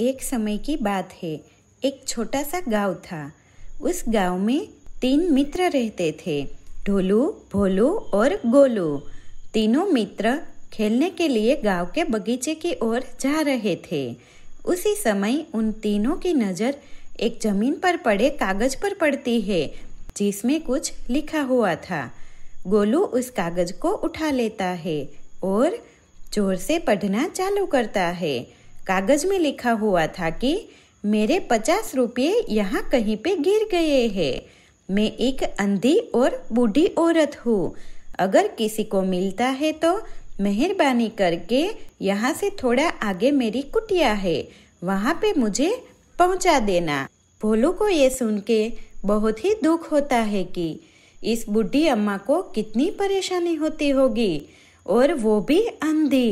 एक समय की बात है एक छोटा सा गांव था उस गांव में तीन मित्र रहते थे ढोलू भोलू और गोलू तीनों मित्र खेलने के लिए गांव के बगीचे की ओर जा रहे थे उसी समय उन तीनों की नज़र एक जमीन पर पड़े कागज पर पड़ती है जिसमें कुछ लिखा हुआ था गोलू उस कागज को उठा लेता है और जोर से पढ़ना चालू करता है कागज में लिखा हुआ था कि मेरे पचास रुपये यहाँ कहीं पे गिर गए हैं मैं एक अंधी और बूढ़ी औरत हूँ अगर किसी को मिलता है तो मेहरबानी करके यहाँ से थोड़ा आगे मेरी कुटिया है वहाँ पे मुझे पहुँचा देना भोलू को ये सुन के बहुत ही दुख होता है कि इस बूढ़ी अम्मा को कितनी परेशानी होती होगी और वो भी अंधी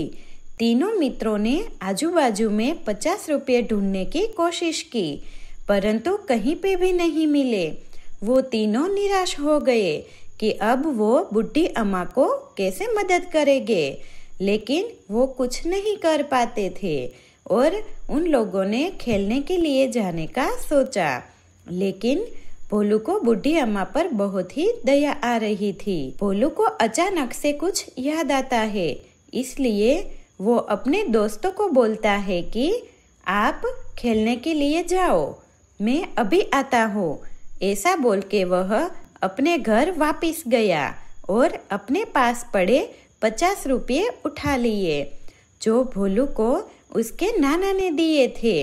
तीनों मित्रों ने आजू-बाजू में पचास रुपये ढूंढने की कोशिश की परंतु कहीं पे भी नहीं मिले वो तीनों निराश हो गए कि अब वो बुढ़ी अम्मा को कैसे मदद करेंगे लेकिन वो कुछ नहीं कर पाते थे और उन लोगों ने खेलने के लिए जाने का सोचा लेकिन भोलू को बुढ़ी अम्मा पर बहुत ही दया आ रही थी भोलू को अचानक से कुछ याद आता है इसलिए वो अपने दोस्तों को बोलता है कि आप खेलने के लिए जाओ मैं अभी आता हूँ ऐसा बोल के वह अपने घर वापस गया और अपने पास पड़े पचास रुपये उठा लिए जो भोलू को उसके नाना ने दिए थे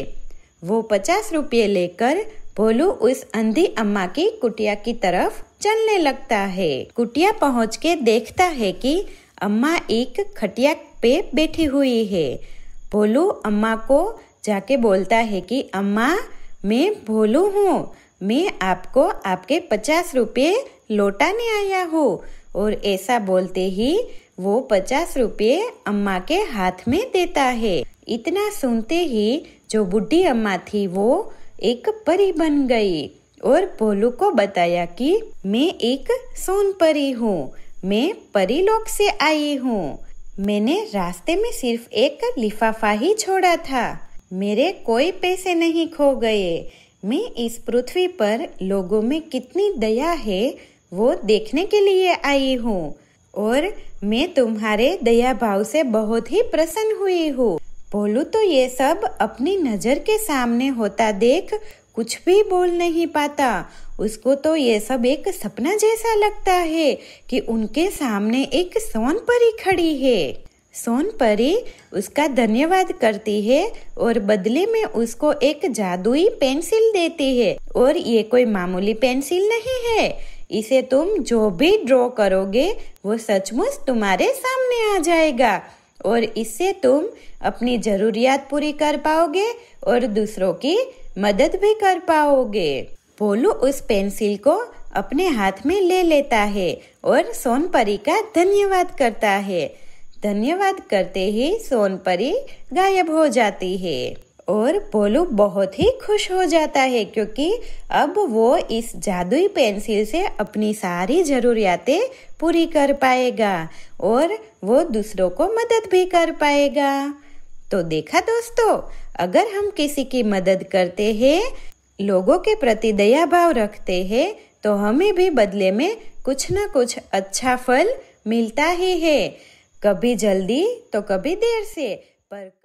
वो पचास रुपये लेकर भोलू उस अंधी अम्मा की कुटिया की तरफ चलने लगता है कुटिया पहुंच के देखता है कि अम्मा एक खटिया पे बैठी हुई है भोलू अम्मा को जाके बोलता है कि अम्मा मैं भोलू हूँ मैं आपको आपके पचास रुपये लौटाने आया हूँ और ऐसा बोलते ही वो पचास रुपये अम्मा के हाथ में देता है इतना सुनते ही जो बुढ़ी अम्मा थी वो एक परी बन गई और भोलू को बताया कि मैं एक सोन परी हूँ मैं परी लोक से आई हूँ मैंने रास्ते में सिर्फ एक लिफाफा ही छोड़ा था मेरे कोई पैसे नहीं खो गए मैं इस पृथ्वी पर लोगों में कितनी दया है वो देखने के लिए आई हूँ और मैं तुम्हारे दया भाव से बहुत ही प्रसन्न हुई हूँ बोलू तो ये सब अपनी नजर के सामने होता देख कुछ भी बोल नहीं पाता उसको तो ये सब एक सपना जैसा लगता है कि उनके सामने एक सोन परी खड़ी है सोन परी उसका धन्यवाद करती है और बदले में उसको एक जादुई पेंसिल देती है और ये कोई मामूली पेंसिल नहीं है इसे तुम जो भी ड्रॉ करोगे वो सचमुच तुम्हारे सामने आ जाएगा और इससे तुम अपनी जरूरियात पूरी कर पाओगे और दूसरों की मदद भी कर पाओगे भोलू उस पेंसिल को अपने हाथ में ले लेता है और सोनपरी का धन्यवाद करता है धन्यवाद करते ही सोनपरी गायब हो जाती है और भोलू बहुत ही खुश हो जाता है क्योंकि अब वो इस जादुई पेंसिल से अपनी सारी ज़रूरियातें पूरी कर पाएगा और वो दूसरों को मदद भी कर पाएगा तो देखा दोस्तों अगर हम किसी की मदद करते हैं लोगों के प्रति दया भाव रखते हैं तो हमें भी बदले में कुछ ना कुछ अच्छा फल मिलता ही है कभी जल्दी तो कभी देर से पर